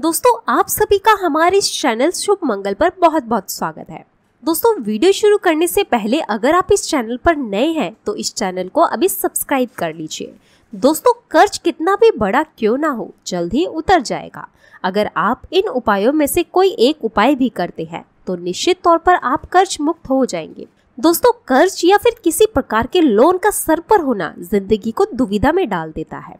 दोस्तों आप सभी का हमारे इस चैनल शुभ मंगल पर बहुत बहुत स्वागत है दोस्तों वीडियो शुरू करने से पहले अगर आप इस चैनल पर नए हैं तो इस चैनल को अभी सब्सक्राइब कर लीजिए दोस्तों कर्ज कितना भी बड़ा क्यों ना हो जल्द ही उतर जाएगा अगर आप इन उपायों में से कोई एक उपाय भी करते हैं तो निश्चित तौर पर आप कर्ज मुक्त हो जाएंगे दोस्तों कर्ज या फिर किसी प्रकार के लोन का सर पर होना जिंदगी को दुविधा में डाल देता है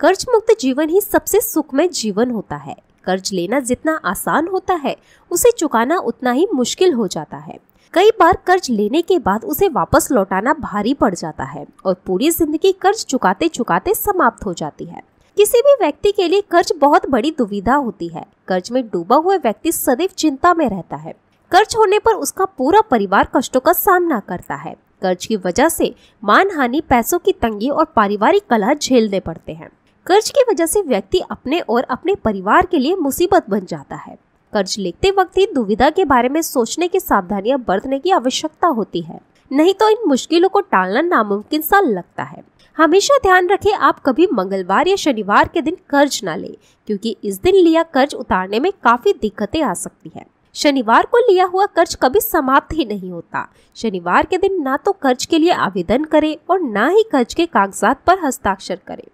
कर्ज मुक्त जीवन ही सबसे सुखमय जीवन होता है कर्ज लेना जितना आसान होता है उसे चुकाना उतना ही मुश्किल हो जाता है कई बार कर्ज लेने के बाद उसे वापस लौटाना भारी पड़ जाता है और पूरी जिंदगी कर्ज चुकाते चुकाते समाप्त हो जाती है किसी भी व्यक्ति के लिए कर्ज बहुत बड़ी दुविधा होती है कर्ज में डूबा हुआ व्यक्ति सदैव चिंता में रहता है कर्ज होने पर उसका पूरा परिवार कष्टों का सामना करता है कर्ज की वजह से हानि पैसों की तंगी और पारिवारिक कलह झेलने पड़ते हैं कर्ज की वजह से व्यक्ति अपने और अपने परिवार के लिए मुसीबत बन जाता है कर्ज लेते वक्त ही दुविधा के बारे में सोचने की सावधानियां बरतने की आवश्यकता होती है नहीं तो इन मुश्किलों को टालना नामुमकिन सा लगता है हमेशा ध्यान रखें आप कभी मंगलवार या शनिवार के दिन कर्ज ना लें क्योंकि इस दिन लिया कर्ज उतारने में काफी दिक्कतें आ सकती है शनिवार को लिया हुआ कर्ज कभी समाप्त ही नहीं होता शनिवार के दिन ना तो कर्ज के लिए आवेदन करें और ना ही कर्ज के कागजात पर हस्ताक्षर करें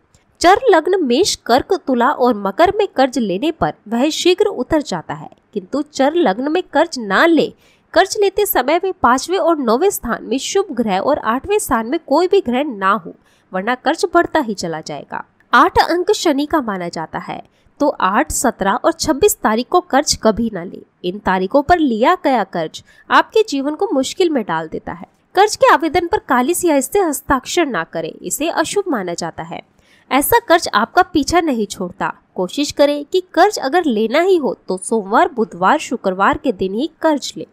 चर लग्न मेष कर्क तुला और मकर में कर्ज लेने पर वह शीघ्र उतर जाता है किंतु चर लग्न में कर्ज ना ले कर्ज लेते समय में पांचवें और नौवें स्थान में शुभ ग्रह और आठवें स्थान में कोई भी ग्रह ना हो वरना कर्ज बढ़ता ही चला जाएगा आठ अंक शनि का माना जाता है तो आठ सत्रह और छब्बीस तारीख को कर्ज कभी ना ले इन तारीखों पर लिया गया कर्ज आपके जीवन को मुश्किल में डाल देता है कर्ज के आवेदन पर काली सिया इससे हस्ताक्षर ना करें इसे अशुभ माना जाता है ऐसा कर्ज आपका पीछा नहीं छोड़ता कोशिश करें कि कर्ज अगर लेना ही हो तो सोमवार बुधवार शुक्रवार के दिन ही कर्ज लें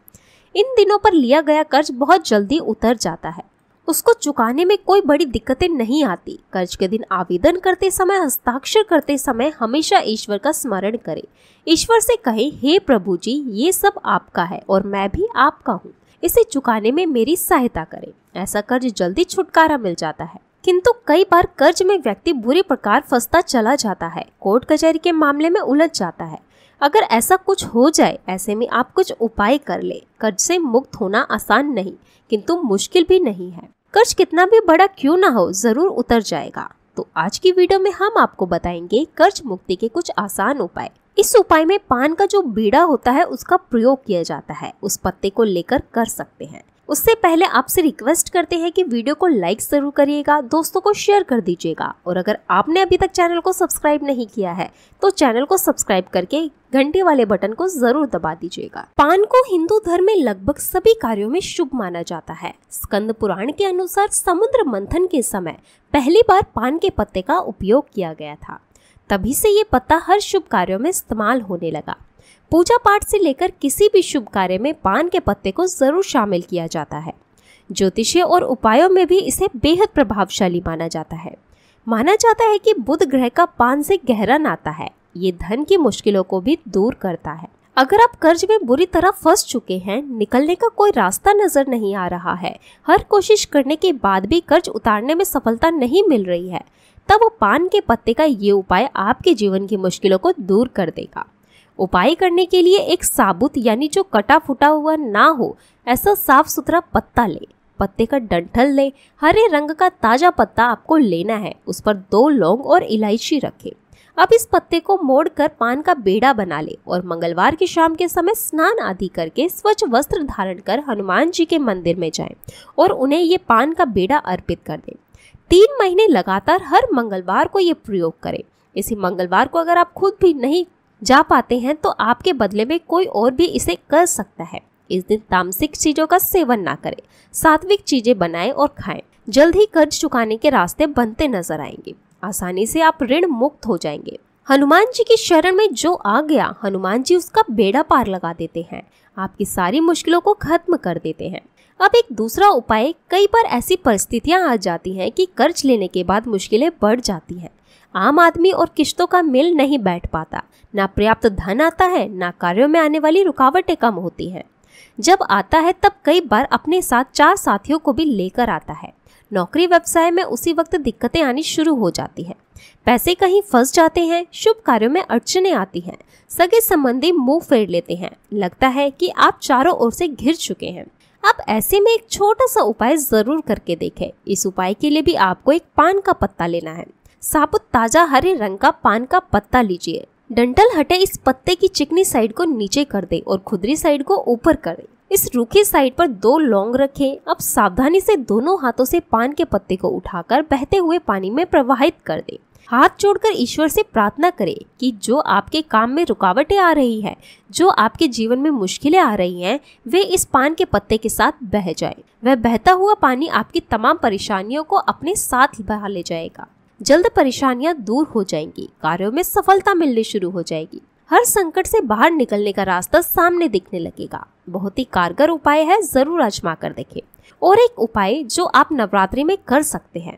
इन दिनों पर लिया गया कर्ज बहुत जल्दी उतर जाता है उसको चुकाने में कोई बड़ी दिक्कतें नहीं आती कर्ज के दिन आवेदन करते समय हस्ताक्षर करते समय हमेशा ईश्वर का स्मरण करें ईश्वर से कहें हे प्रभु जी ये सब आपका है और मैं भी आपका हूँ इसे चुकाने में मेरी सहायता करें ऐसा कर्ज जल्दी छुटकारा मिल जाता है किंतु कई बार कर्ज में व्यक्ति बुरे प्रकार फंसता चला जाता है कोर्ट कचहरी के मामले में उलझ जाता है अगर ऐसा कुछ हो जाए ऐसे में आप कुछ उपाय कर ले कर्ज से मुक्त होना आसान नहीं किंतु मुश्किल भी नहीं है कर्ज कितना भी बड़ा क्यों ना हो जरूर उतर जाएगा तो आज की वीडियो में हम आपको बताएंगे कर्ज मुक्ति के कुछ आसान उपाय इस उपाय में पान का जो बीड़ा होता है उसका प्रयोग किया जाता है उस पत्ते को लेकर कर सकते हैं उससे पहले आपसे रिक्वेस्ट करते हैं कि वीडियो को लाइक जरूर करिएगा दोस्तों को शेयर कर दीजिएगा और अगर आपने अभी तक चैनल को सब्सक्राइब नहीं किया है तो चैनल को सब्सक्राइब करके घंटे वाले बटन को जरूर दबा दीजिएगा पान को हिंदू धर्म में लगभग सभी कार्यों में शुभ माना जाता है स्कंद पुराण के अनुसार समुद्र मंथन के समय पहली बार पान के पत्ते का उपयोग किया गया था तभी से ये पत्ता हर शुभ कार्यों में इस्तेमाल होने लगा पूजा पाठ से लेकर किसी भी शुभ कार्य में पान के पत्ते को जरूर शामिल किया जाता है ज्योतिषीय और उपायों में भी इसे बेहद प्रभावशाली माना जाता है माना जाता है कि बुध ग्रह का पान से गहरा नाता है ये धन की मुश्किलों को भी दूर करता है अगर आप कर्ज में बुरी तरह फंस चुके हैं निकलने का कोई रास्ता नजर नहीं आ रहा है हर कोशिश करने के बाद भी कर्ज उतारने में सफलता नहीं मिल रही है तब पान के पत्ते का ये उपाय आपके जीवन की मुश्किलों को दूर कर देगा उपाय करने के लिए एक साबुत यानी जो कटा फूटा हुआ ना हो ऐसा साफ सुथरा पत्ता ले पत्ते का डंठल ले हरे रंग का ताजा पत्ता आपको लेना है उस पर दो लौंग और इलायची रखें अब इस पत्ते को मोड़कर पान का बेड़ा बना ले और मंगलवार की शाम के समय स्नान आदि करके स्वच्छ वस्त्र धारण कर हनुमान जी के मंदिर में जाएं और उन्हें ये पान का बेड़ा अर्पित कर दें तीन महीने लगातार हर मंगलवार को ये प्रयोग करें इसी मंगलवार को अगर आप खुद भी नहीं जा पाते हैं तो आपके बदले में कोई और भी इसे कर सकता है इस दिन तामसिक चीजों का सेवन ना करें सात्विक चीजें बनाएं और खाएं जल्द ही कर्ज चुकाने के रास्ते बनते नजर आएंगे आसानी से आप ऋण मुक्त हो जाएंगे हनुमान जी की शरण में जो आ गया हनुमान जी उसका बेड़ा पार लगा देते हैं आपकी सारी मुश्किलों को खत्म कर देते हैं अब एक दूसरा उपाय कई बार ऐसी परिस्थितियां आ जाती हैं कि कर्ज लेने के बाद मुश्किलें बढ़ जाती हैं आम आदमी और किश्तों का मेल नहीं बैठ पाता ना पर्याप्त धन आता है ना कार्यों में आने वाली रुकावटें कम होती हैं जब आता है तब कई बार अपने साथ चार साथियों को भी लेकर आता है नौकरी व्यवसाय में उसी वक्त दिक्कतें आनी शुरू हो जाती है पैसे कहीं फंस जाते हैं शुभ कार्यों में अड़चने आती हैं सगे संबंधी मुंह फेर लेते हैं लगता है कि आप चारों ओर से घिर चुके हैं आप ऐसे में एक छोटा सा उपाय जरूर करके देखें इस उपाय के लिए भी आपको एक पान का पत्ता लेना है साबुत ताजा हरे रंग का पान का पत्ता लीजिए डंटल हटे इस पत्ते की चिकनी साइड को नीचे कर दे और खुदरी साइड को ऊपर कर दे इस रूखे साइड पर दो लौंग रखें अब सावधानी से दोनों हाथों से पान के पत्ते को उठाकर बहते हुए पानी में प्रवाहित कर दे हाथ जोड़कर ईश्वर से प्रार्थना करें कि जो आपके काम में रुकावटें आ रही है जो आपके जीवन में मुश्किलें आ रही हैं वे इस पान के पत्ते के साथ बह जाए वह बहता हुआ पानी आपकी तमाम परेशानियों को अपने साथ बहा ले जाएगा जल्द परेशानियां दूर हो जाएंगी कार्यों में सफलता मिलनी शुरू हो जाएगी हर संकट से बाहर निकलने का रास्ता सामने दिखने लगेगा बहुत ही कारगर उपाय है जरूर आजमा कर देखे और एक उपाय जो आप नवरात्रि में कर सकते हैं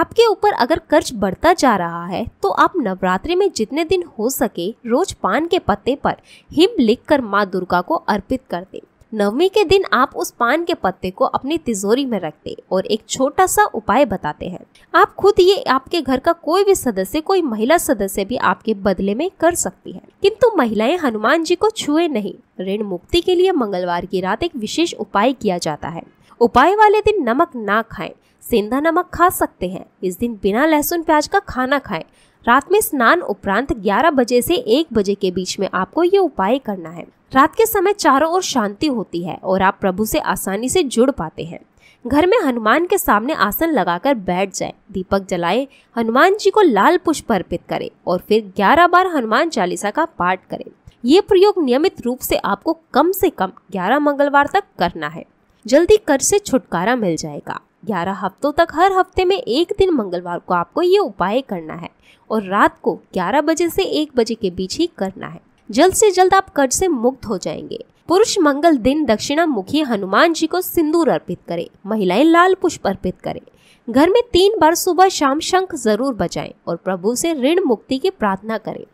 आपके ऊपर अगर कर्ज बढ़ता जा रहा है तो आप नवरात्रि में जितने दिन हो सके रोज पान के पत्ते पर हिम लिख कर माँ दुर्गा को अर्पित कर दें नवमी के दिन आप उस पान के पत्ते को अपनी तिजोरी में रखते और एक छोटा सा उपाय बताते हैं आप खुद ये आपके घर का कोई भी सदस्य कोई महिला सदस्य भी आपके बदले में कर सकती है किंतु महिलाएं हनुमान जी को छुए नहीं ऋण मुक्ति के लिए मंगलवार की रात एक विशेष उपाय किया जाता है उपाय वाले दिन नमक ना खाए सेंधा नमक खा सकते हैं इस दिन बिना लहसुन प्याज का खाना खाए रात में स्नान उपरांत 11 बजे से 1 बजे के बीच में आपको ये उपाय करना है रात के समय चारों ओर शांति होती है और आप प्रभु से आसानी से जुड़ पाते हैं घर में हनुमान के सामने आसन लगाकर बैठ जाए दीपक जलाए हनुमान जी को लाल पुष्प अर्पित करें और फिर 11 बार हनुमान चालीसा का पाठ करें ये प्रयोग नियमित रूप से आपको कम से कम 11 मंगलवार तक करना है जल्दी कर से छुटकारा मिल जाएगा 11 हफ्तों तक हर हफ्ते में एक दिन मंगलवार को आपको ये उपाय करना है और रात को 11 बजे से 1 बजे के बीच ही करना है जल्द से जल्द आप कर्ज से मुक्त हो जाएंगे पुरुष मंगल दिन दक्षिणा मुखी हनुमान जी को सिंदूर अर्पित करें महिलाएं लाल पुष्प अर्पित करें घर में तीन बार सुबह शाम शंख जरूर बजाएं और प्रभु से ऋण मुक्ति की प्रार्थना करें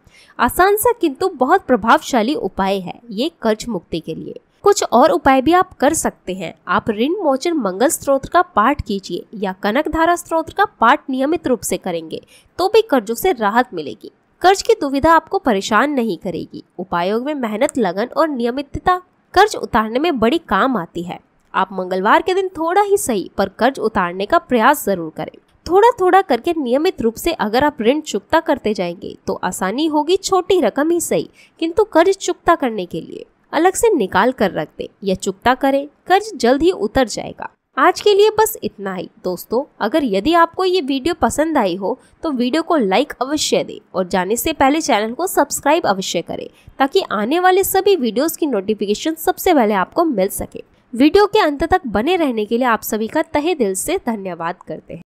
आसान सा किंतु बहुत प्रभावशाली उपाय है ये कर्ज मुक्ति के लिए कुछ और उपाय भी आप कर सकते हैं आप ऋण मोचन मंगल स्त्रोत्र का पाठ कीजिए या कनक धारा स्त्रोत्र का पाठ नियमित रूप से करेंगे तो भी कर्जों से राहत मिलेगी कर्ज की दुविधा आपको परेशान नहीं करेगी उपायों में मेहनत लगन और नियमितता कर्ज उतारने में बड़ी काम आती है आप मंगलवार के दिन थोड़ा ही सही पर कर्ज उतारने का प्रयास जरूर करें थोड़ा थोड़ा करके नियमित रूप से अगर आप ऋण चुकता करते जाएंगे तो आसानी होगी छोटी रकम ही सही किंतु कर्ज चुकता करने के लिए अलग से निकाल कर रख दे या चुकता करें कर्ज जल्द ही उतर जाएगा आज के लिए बस इतना ही दोस्तों अगर यदि आपको ये वीडियो पसंद आई हो तो वीडियो को लाइक अवश्य दें और जाने से पहले चैनल को सब्सक्राइब अवश्य करें ताकि आने वाले सभी वीडियोस की नोटिफिकेशन सबसे पहले आपको मिल सके वीडियो के अंत तक बने रहने के लिए आप सभी का तहे दिल से धन्यवाद करते हैं